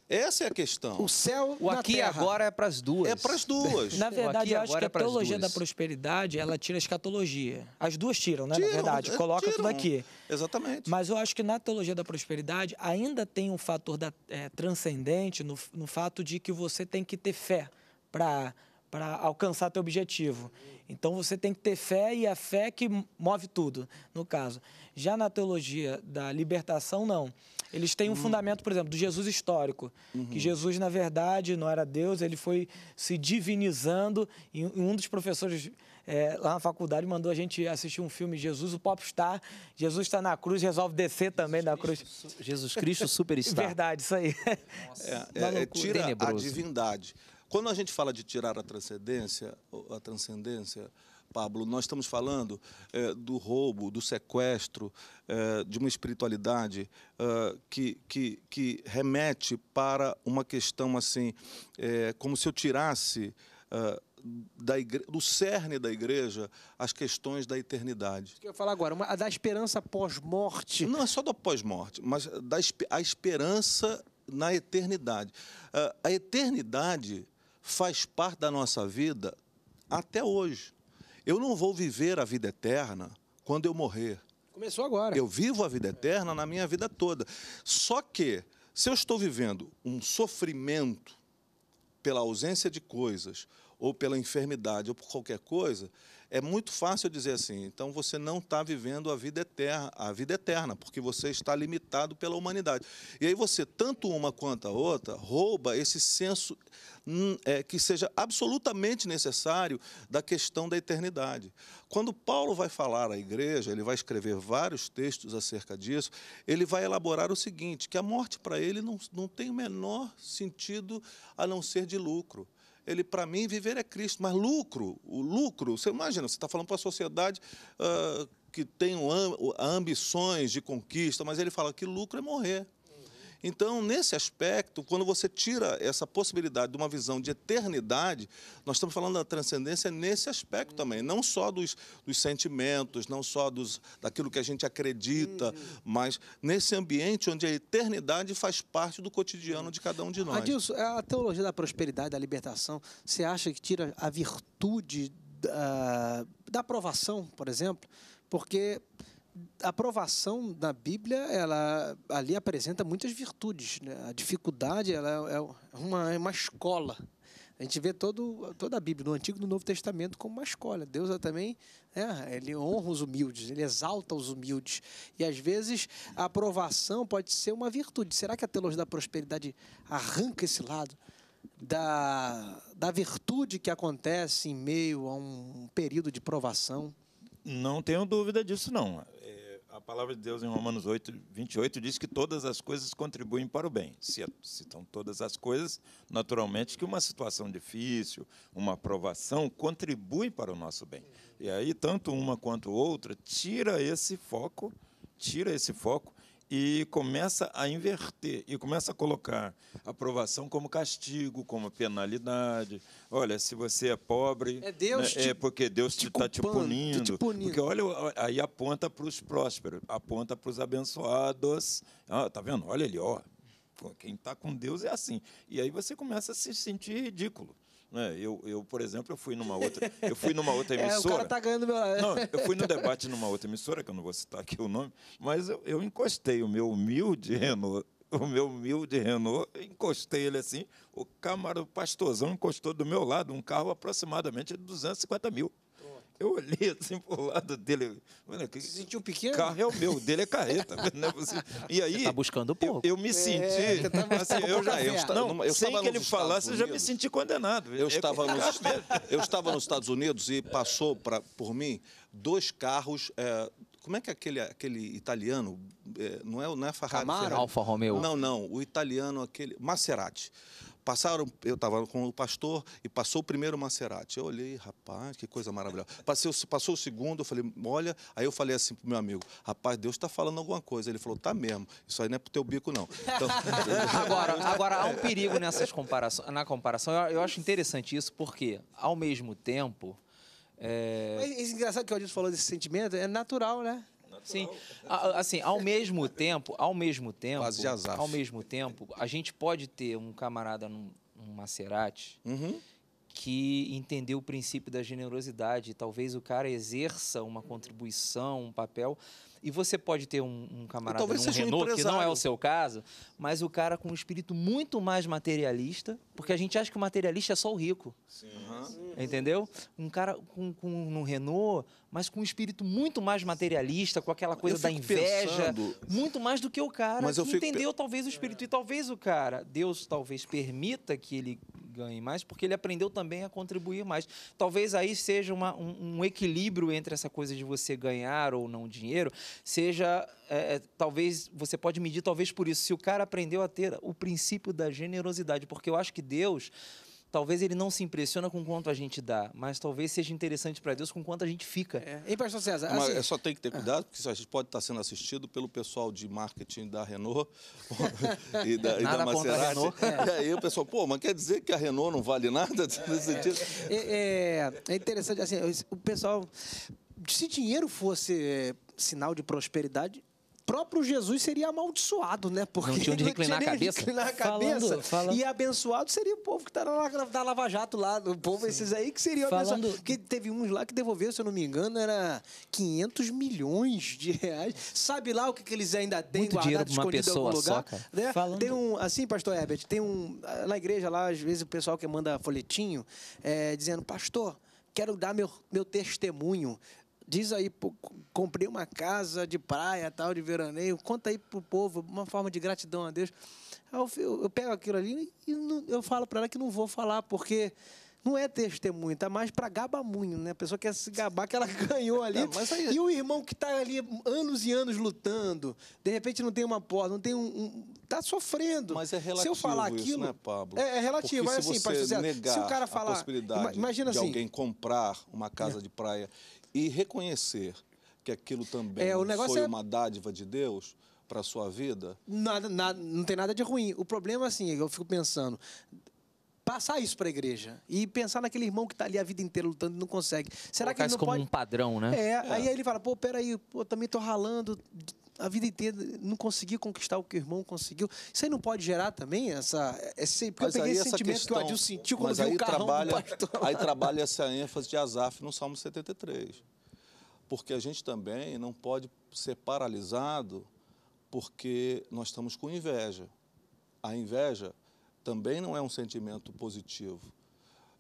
Essa é a questão. O céu o aqui e agora é para as duas. É para as duas. Na verdade, eu acho que é a teologia da prosperidade, ela tira a escatologia. As duas tiram, né? Tiram, na verdade, é, coloca tiram. tudo aqui. Exatamente. Mas eu acho que na teologia da prosperidade ainda tem um fator da, é, transcendente no, no fato de que você tem que ter fé para para alcançar teu objetivo. Então você tem que ter fé e a fé que move tudo, no caso. Já na teologia da libertação não. Eles têm um hum. fundamento, por exemplo, do Jesus histórico, uhum. que Jesus, na verdade, não era Deus, ele foi se divinizando, e um dos professores é, lá na faculdade mandou a gente assistir um filme Jesus, o Popstar. Jesus está na cruz, resolve descer também Jesus da cruz. Cristo, Jesus Cristo Superstar. Verdade, isso aí. É, é, é, tira Tenebroso. a divindade. Quando a gente fala de tirar a transcendência, a transcendência, Pablo, nós estamos falando é, do roubo, do sequestro, é, de uma espiritualidade é, que, que, que, remete para uma questão assim, como se eu tirasse da igre... do cerne da igreja as questões da eternidade. O que eu ia falar agora, uma, da esperança pós-morte. Não é só da pós-morte, mas da esp... a esperança na eternidade. a eternidade faz parte da nossa vida até hoje. Eu não vou viver a vida eterna quando eu morrer. Começou agora. Eu vivo a vida eterna na minha vida toda. Só que, se eu estou vivendo um sofrimento pela ausência de coisas, ou pela enfermidade, ou por qualquer coisa, é muito fácil dizer assim. Então você não está vivendo a vida eterna, a vida eterna, porque você está limitado pela humanidade. E aí você, tanto uma quanto a outra, rouba esse senso hum, é, que seja absolutamente necessário da questão da eternidade. Quando Paulo vai falar à igreja, ele vai escrever vários textos acerca disso, ele vai elaborar o seguinte: que a morte para ele não, não tem o menor sentido a não ser de lucro ele para mim viver é Cristo. Mas lucro, o lucro, você imagina, você está falando para a sociedade uh, que tem ambições de conquista, mas ele fala que lucro é morrer. Então, nesse aspecto, quando você tira essa possibilidade de uma visão de eternidade, nós estamos falando da transcendência nesse aspecto também, não só dos, dos sentimentos, não só dos, daquilo que a gente acredita, uhum. mas nesse ambiente onde a eternidade faz parte do cotidiano de cada um de nós. Adilson, a teologia da prosperidade, da libertação, você acha que tira a virtude da, da aprovação, por exemplo? Porque a aprovação na Bíblia, ela ali apresenta muitas virtudes. Né? A dificuldade ela é, é uma, é uma escola. A gente vê todo, toda a Bíblia, no Antigo e no Novo Testamento, como uma escola. Deus é também é, ele honra os humildes, ele exalta os humildes. E às vezes a aprovação pode ser uma virtude. Será que a teologia da prosperidade arranca esse lado? Da, da virtude que acontece em meio a um período de provação? Não tenho dúvida disso, não. É, a palavra de Deus em Romanos 8, 28 diz que todas as coisas contribuem para o bem. Se, se estão todas as coisas, naturalmente que uma situação difícil, uma aprovação, contribui para o nosso bem. E aí, tanto uma quanto outra, tira esse foco, tira esse foco e começa a inverter e começa a colocar aprovação como castigo, como penalidade. Olha, se você é pobre, é, Deus né, te, é porque Deus te está te, te, punindo. Porque olha, aí aponta para os prósperos, aponta para os abençoados. Ah, tá vendo? Olha ali, ó. Quem está com Deus é assim. E aí você começa a se sentir ridículo. Né? Eu, eu, por exemplo, eu fui numa outra, eu fui numa outra emissora. é, o cara tá ganhando meu... não, eu fui no debate numa outra emissora, que eu não vou citar aqui o nome, mas eu, eu encostei o meu humilde Renault, o meu humilde Renault, encostei ele assim, o camarada Pastorzão encostou do meu lado, um carro aproximadamente de 250 mil. Eu olhei assim pro lado dele. Mano, que... Você sentiu pequeno? Carro é o meu, o dele é carreta. né? e aí. Tá é, você tá assim, buscando pouco. Eu, eu me senti. É, assim, eu já, eu, não, eu sem que ele falasse, eu já me senti condenado. Eu, é estava, nos, eu estava nos Estados Unidos e passou pra, por mim dois carros. É, como é que é aquele, aquele italiano. É, não, é, não é Ferrari. Camaro? Ferrari. Alfa Romeo. Não, não. O italiano, aquele. Maserati. Passaram, eu estava com o pastor e passou o primeiro Maserati. Eu olhei, rapaz, que coisa maravilhosa. passou o segundo, eu falei, olha, aí eu falei assim pro meu amigo, rapaz, Deus está falando alguma coisa. Ele falou, tá mesmo, isso aí não é pro teu bico, não. Então... agora, agora, há um perigo nessas comparações na comparação. Eu, eu acho interessante isso, porque, ao mesmo tempo. É... Mas, é engraçado que o Adilson falou desse sentimento, é natural, né? Sim. Assim, ao mesmo tempo, ao mesmo tempo, ao mesmo tempo, a gente pode ter um camarada num, num Maserati uhum. que entendeu o princípio da generosidade. Talvez o cara exerça uma contribuição, um papel. E você pode ter um, um camarada num Renault, que não é o seu caso, mas o cara com um espírito muito mais materialista, porque a gente acha que o materialista é só o rico. Sim. Uhum. Entendeu? Um cara com, com um Renault mas com um espírito muito mais materialista, com aquela coisa da inveja, pensando... muito mais do que o cara mas que fico... entendeu talvez o espírito. E talvez o cara, Deus talvez permita que ele ganhe mais, porque ele aprendeu também a contribuir mais. Talvez aí seja uma, um, um, equilíbrio entre essa coisa de você ganhar ou não dinheiro, seja, é, é talvez, você pode medir talvez por isso, se o cara aprendeu a ter o princípio da generosidade, porque eu acho que Deus talvez ele não se impressiona com quanto a gente dá, mas talvez seja interessante para Deus com quanto a gente fica. É. E, pastor César? Mas assim... É só tem que ter ah. cuidado, porque a gente pode estar sendo assistido pelo pessoal de marketing da Renault e da, e da Maserati. É. E aí o pessoal, pô, mas quer dizer que a Renault não vale nada? É, é, é, é interessante, assim, o pessoal, se dinheiro fosse é, sinal de prosperidade, próprio Jesus seria amaldiçoado, né? Porque não tinha onde reclinar, tinha a, cabeça. reclinar a cabeça. Falando, falando... E abençoado seria o povo que está na, da Lava Jato lá, o povo Sim. esses aí que seria falando... abençoado. Porque teve uns lá que devolveram, se eu não me engano, era 500 milhões de reais. Sabe lá o que, que eles ainda têm Muito guardado, uma pessoa lugar? Só, né? falando... Tem um, assim, pastor Herbert, tem um, na igreja lá, às vezes o pessoal que manda folhetinho, é, dizendo, pastor, quero dar meu, meu testemunho diz aí, pô, comprei uma casa de praia, tal, de veraneio, conta aí pro povo uma forma de gratidão a Deus. eu, eu, eu pego aquilo ali e não, eu falo para ela que não vou falar, porque não é testemunho, tá mais para gabamunho, né? A pessoa quer se gabar que ela ganhou ali. É, aí... E o irmão que tá ali anos e anos lutando, de repente não tem uma porta, não tem um. um tá sofrendo. Mas é relativo. Se eu falar né, aquilo. Isso, né, Pablo? É, é relativo. Porque mas é se assim, você pastor, negar se o cara falar. A possibilidade imagina de assim, alguém comprar uma casa é. de praia e reconhecer que aquilo também é, foi é... uma dádiva de Deus para sua vida? Nada, nada, não tem nada de ruim. O problema, assim, é eu fico pensando, passar isso para a igreja e pensar naquele irmão que está ali a vida inteira lutando e não consegue. Será Colocar que ele não como pode... um padrão, né? É, é, aí ele fala, pô, peraí, pô, também estou ralando, a vida inteira não conseguir conquistar o que o irmão conseguiu. Isso aí não pode gerar também essa. esse, porque mas eu peguei esse sentimento questão, que o Adil sentiu quando viu o carrão trabalha, Aí trabalha essa ênfase de Azaf no Salmo 73. Porque a gente também não pode ser paralisado porque nós estamos com inveja. A inveja também não é um sentimento positivo,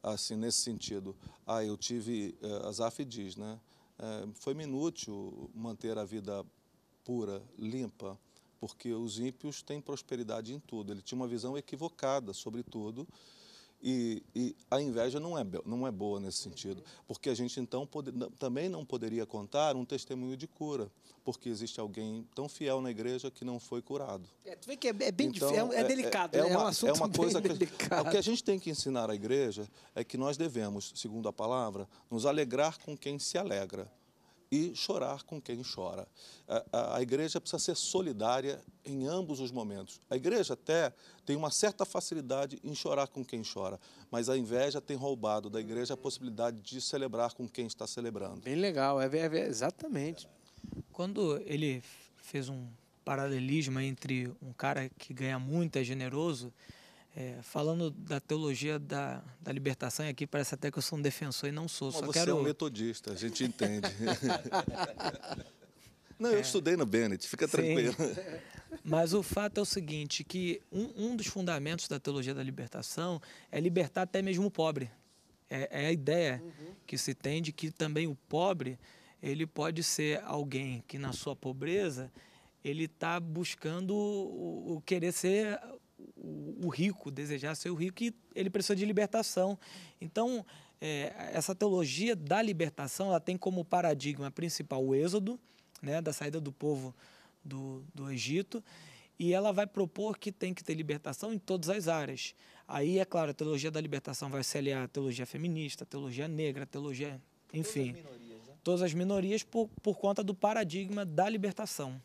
assim, nesse sentido. Ah, eu tive, eh, Azaf diz, né? É, foi inútil manter a vida pura, limpa, porque os ímpios têm prosperidade em tudo. Ele tinha uma visão equivocada sobre tudo e, e a inveja não é, não é boa nesse sentido, porque a gente então pode, também não poderia contar um testemunho de cura, porque existe alguém tão fiel na igreja que não foi curado. É, tu vê que é, é bem então, difícil, é, é, é, é, delicado, é, né? é uma, um assunto é uma coisa que, delicado. O que a gente tem que ensinar à igreja é que nós devemos, segundo a palavra, nos alegrar com quem se alegra e chorar com quem chora. A, a, a, igreja precisa ser solidária em ambos os momentos. A igreja até tem uma certa facilidade em chorar com quem chora, mas a inveja tem roubado da igreja a possibilidade de celebrar com quem está celebrando. Bem legal, é, é, é exatamente. Quando ele fez um paralelismo entre um cara que ganha muito, é generoso, é, falando da teologia da, da libertação, e aqui parece até que eu sou um defensor e não sou. Mas só você quero... é um metodista, a gente entende. não, eu é. estudei no Bennett, fica Sim. tranquilo. Mas o fato é o seguinte, que um, um dos fundamentos da teologia da libertação é libertar até mesmo o pobre. É, é a ideia uhum. que se tem de que também o pobre, ele pode ser alguém que na sua pobreza, ele está buscando o, o querer ser o, rico, desejar ser o rico, e ele precisa de libertação. Então, é, essa teologia da libertação ela tem como paradigma principal o êxodo, né, da saída do povo do, do Egito, e ela vai propor que tem que ter libertação em todas as áreas. Aí, é claro, a teologia da libertação vai se aliar à teologia feminista, à teologia negra, à teologia. Enfim. Todas as minorias, né? todas as minorias por, por conta do paradigma da libertação. Hum.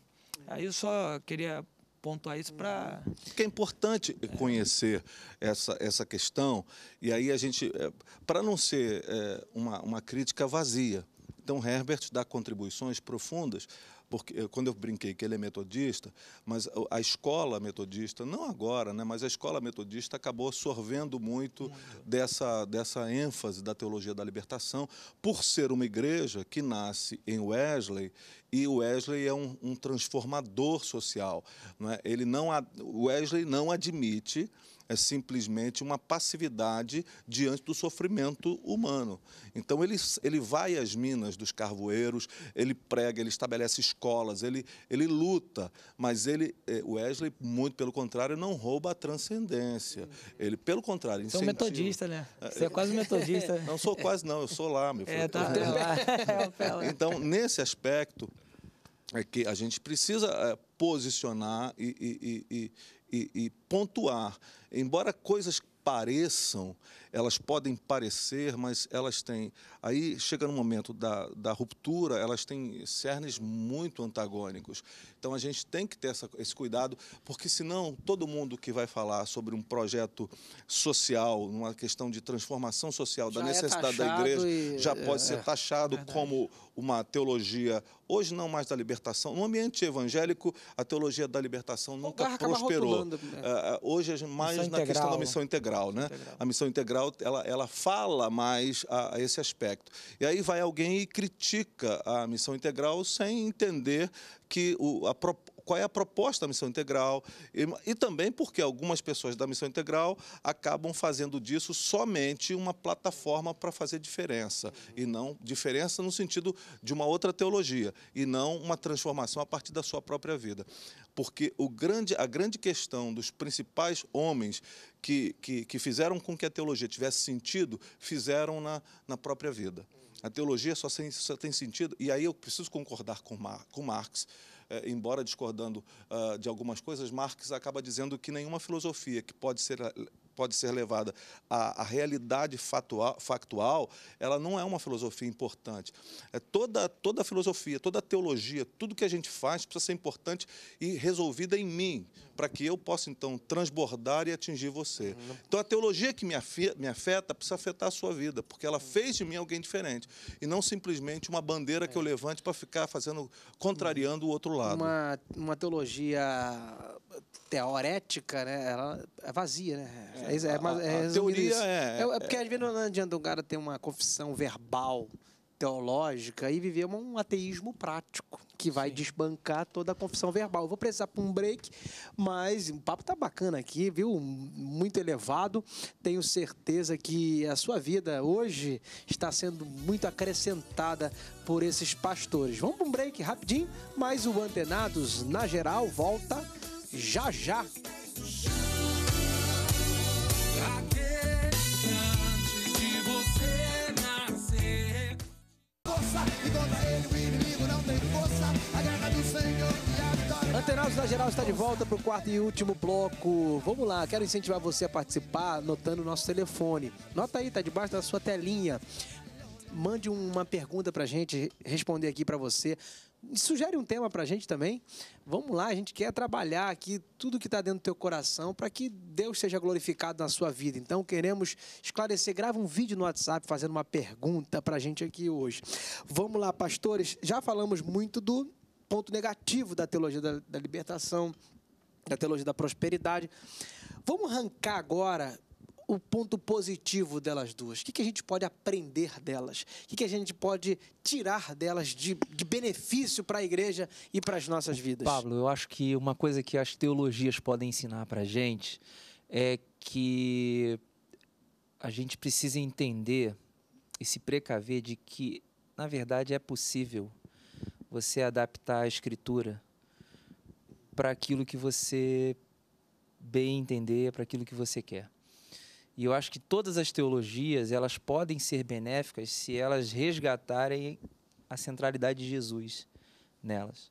Aí eu só queria pontuar isso para. Porque é importante é. conhecer essa, essa questão, e aí a gente. É, eh, para não ser eh, uma, uma crítica vazia. Então, Herbert dá contribuições profundas porque quando eu brinquei que ele é metodista, mas a escola metodista, não agora, né, mas a escola metodista acabou absorvendo muito, muito. Dessa, dessa ênfase da teologia da libertação, por ser uma igreja que nasce em Wesley e Wesley é um, um transformador social. Não é? Ele não, Wesley não admite é simplesmente uma passividade diante do sofrimento humano. Então ele, ele vai às minas dos carvoeiros, ele prega, ele estabelece escolas, ele, ele luta, mas ele eh, Wesley, muito pelo contrário, não rouba a transcendência. Ele, pelo contrário, é incentiva. um metodista, né? É, Você é quase metodista. Não sou quase não, eu sou lá, meu é, filho. Tá. É, tá lá. Então, nesse aspecto, é que a gente precisa eh, posicionar e, e, e, e, e pontuar. Embora coisas pareçam, elas podem parecer, mas elas têm. Aí chega no momento da, da ruptura, elas têm cernes muito antagônicos. Então a gente tem que ter essa, esse cuidado, porque senão todo mundo que vai falar sobre um projeto social, uma questão de transformação social, já é da necessidade é da igreja, e... já é, pode é, ser taxado é como uma teologia, hoje não mais da libertação. No ambiente evangélico, a teologia da libertação nunca prosperou. Né? É, hoje é hoje, mais na questão da missão integral. Né? Integral. A missão integral ela, ela fala mais a, a, esse aspecto. E aí vai alguém e critica a missão integral sem entender que o, a, qual é a proposta da missão integral e, e também porque algumas pessoas da missão integral acabam fazendo disso somente uma plataforma para fazer diferença e não diferença no sentido de uma outra teologia e não uma transformação a partir da sua própria vida. Porque o grande, a grande questão dos principais homens que, que, que fizeram com que a teologia tivesse sentido, fizeram na, na própria vida. A teologia só tem, só tem sentido, e aí eu preciso concordar com, Mar, com Marx, eh, embora discordando eh, de algumas coisas, Marx acaba dizendo que nenhuma filosofia que pode ser eh, pode ser levada à, à realidade factual, factual, ela não é uma filosofia importante. É toda, toda filosofia, toda teologia, tudo que a gente faz precisa ser importante e resolvida em mim, para que eu possa então transbordar e atingir você. Uhum. Então a teologia que me afeta, me afeta precisa afetar a sua vida, porque ela fez de mim alguém diferente e não simplesmente uma bandeira que eu é. levante para ficar fazendo contrariando o outro lado. Uma, uma teologia teorética, né? Ela é vazia, né? É, é, é, a, a é, é teoria isso. é, é. porque às vezes não adianta um cara ter uma confissão verbal teológica e viver um ateísmo prático, que vai Sim. desbancar toda a confissão verbal. Eu vou precisar para um break, mas o papo tá bacana aqui, viu? Muito elevado. Tenho certeza que a sua vida hoje está sendo muito acrescentada por esses pastores. Vamos para um break rapidinho, mas o Antenados, na geral, volta já já. força e contra ele o inimigo não tem força. A guerra do Senhor e a vitória. Antenados da Geral está de volta para o quarto e último bloco. Vamos lá, quero incentivar você a participar anotando o nosso telefone. Nota aí, tá debaixo da sua telinha. Mande uma pergunta para gente responder aqui para você sugere um tema para a gente também. Vamos lá, a gente quer trabalhar aqui tudo que está dentro do teu coração para que Deus seja glorificado na sua vida. Então queremos esclarecer. Grava um vídeo no WhatsApp fazendo uma pergunta para a gente aqui hoje. Vamos lá, pastores. Já falamos muito do ponto negativo da teologia da, da libertação, da teologia da prosperidade. Vamos arrancar agora o ponto positivo delas duas? O que, que a gente pode aprender delas? O que, que a gente pode tirar delas de, de benefício para a igreja e para as nossas vidas? Pablo, eu acho que uma coisa que as teologias podem ensinar para a gente é que a gente precisa entender e se precaver de que, na verdade, é possível você adaptar a escritura para aquilo que você bem entender, para aquilo que você quer. E eu acho que todas as teologias, elas podem ser benéficas se elas resgatarem a centralidade de Jesus nelas.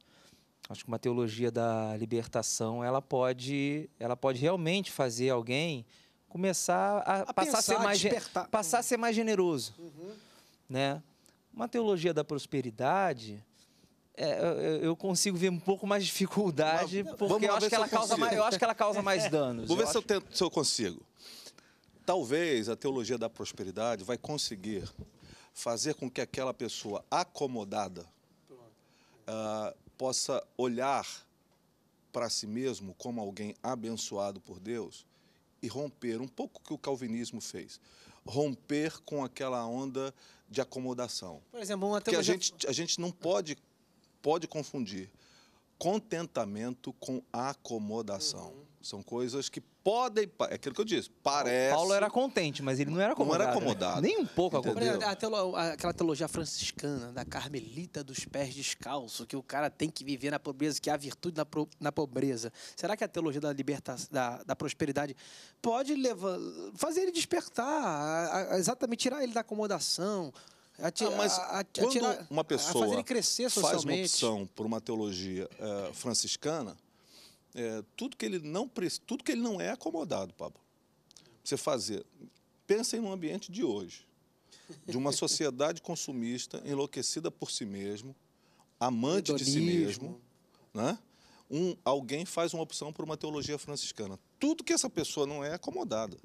Acho que uma teologia da libertação, ela pode, ela pode realmente fazer alguém começar a, a passar, pensar, a ser mais, passar a ser mais generoso, uhum. né? Uma teologia da prosperidade, é, eu consigo ver um pouco mais de dificuldade, porque eu acho, causa mais, eu acho, que ela causa mais, danos. Vou ver se eu, tento, se eu consigo. Talvez a teologia da prosperidade vai conseguir fazer com que aquela pessoa acomodada uh, possa olhar para si mesmo como alguém abençoado por Deus e romper um pouco o que o calvinismo fez romper com aquela onda de acomodação. Por exemplo, uma teologia... a gente a gente não pode pode confundir contentamento com acomodação. Uhum. São coisas que podem. É aquilo que eu disse, parece. Paulo era contente, mas ele não era acomodado. Não era acomodado. Né? Nem um pouco Entendeu? acomodado. Aquela teologia franciscana, da carmelita dos pés descalços que o cara tem que viver na pobreza, que há virtude na, na pobreza. Será que a teologia da libertação, da, da prosperidade, pode levar, fazer ele despertar, a, a, exatamente tirar ele da acomodação? A, ah, mas a, quando uma pessoa faz uma opção por uma teologia uh, franciscana, é, tudo, que ele não, tudo que ele não é acomodado, Pablo. Você fazer. Pensa em um ambiente de hoje, de uma sociedade consumista enlouquecida por si mesmo, amante Hedonismo. de si mesmo, né? Um, alguém faz uma opção por uma teologia franciscana. Tudo que essa pessoa não é, acomodada.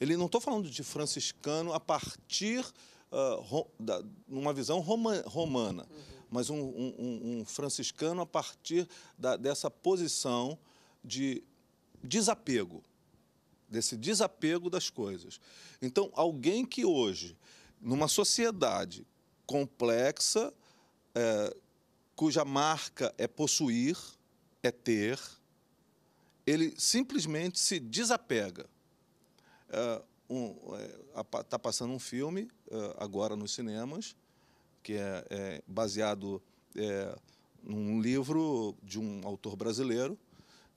Ele não estou falando de franciscano a partir uh, ro, da, uma visão roma, romana. Uhum mas um, um, um franciscano a partir da, dessa posição de desapego, desse desapego das coisas. Então, alguém que hoje, numa sociedade complexa, é, cuja marca é possuir, é ter, ele simplesmente se desapega. Está é, um, é, tá passando um filme é, agora nos cinemas que é, é baseado é, num livro de um autor brasileiro,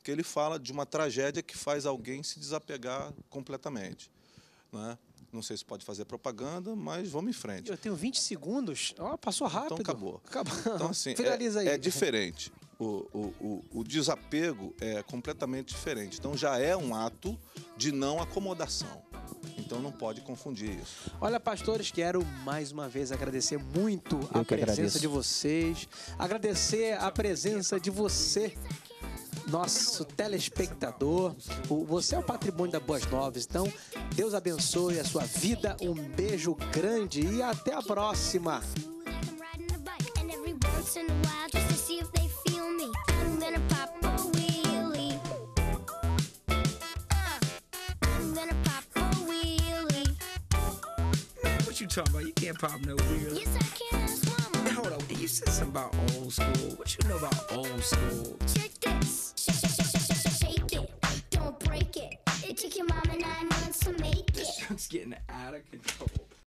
que ele fala de uma tragédia que faz alguém se desapegar completamente. Né? Não sei se pode fazer propaganda, mas vamos em frente. Eu tenho 20 segundos. Oh, passou então rápido. Então acabou. acabou. Então, assim, é, Finaliza é, aí. É diferente. O, o, o, o, desapego é completamente diferente. Então já é um ato de não acomodação. Então não pode confundir isso. Olha, pastores, quero mais uma vez agradecer muito Eu a presença agradeço. de vocês, agradecer a presença de você nosso telespectador. Você é o patrimônio da Boas Novas. Então, Deus abençoe a sua vida. Um beijo grande e até a próxima. Música talking about? You can't pop no wheels. Yes, I can. mama. hold on, You said something about old school. What you know about old school? Check this. Shake it. Don't break it. It took your mama nine months to make it. This shit's getting out of control.